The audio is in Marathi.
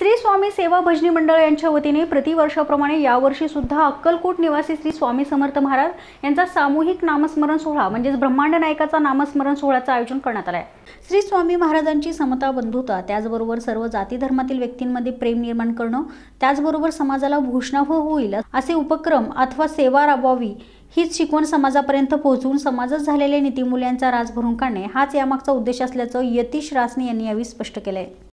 श्री स्वामी सेवा भजनी मंडळ यांच्या वतीने प्रतिवर्षाप्रमाणे यावर्षी सुद्धा अक्कलकोट निवासी श्री स्वामी समर्थ महाराज यांचा सामूहिक नामस्मरण सोहळा म्हणजेच ब्रह्मांड नायकाचा नामस्मरण सोहळ्याचं आयोजन करण्यात आलं आहे श्री स्वामी महाराजांची समता बंधुता त्याचबरोबर सर्व जाती धर्मातील व्यक्तींमध्ये प्रेम निर्माण करणं त्याचबरोबर समाजाला भूषणाभ हो- होईल असे उपक्रम अथवा सेवा राबवावी हीच शिकवण समाजापर्यंत पोहोचवून समाजात झालेल्या नीतीमूल्यांचा राज भरून काढणे हाच यामागचा उद्देश असल्याचं यतीश रासने यांनी यावेळी स्पष्ट केलंय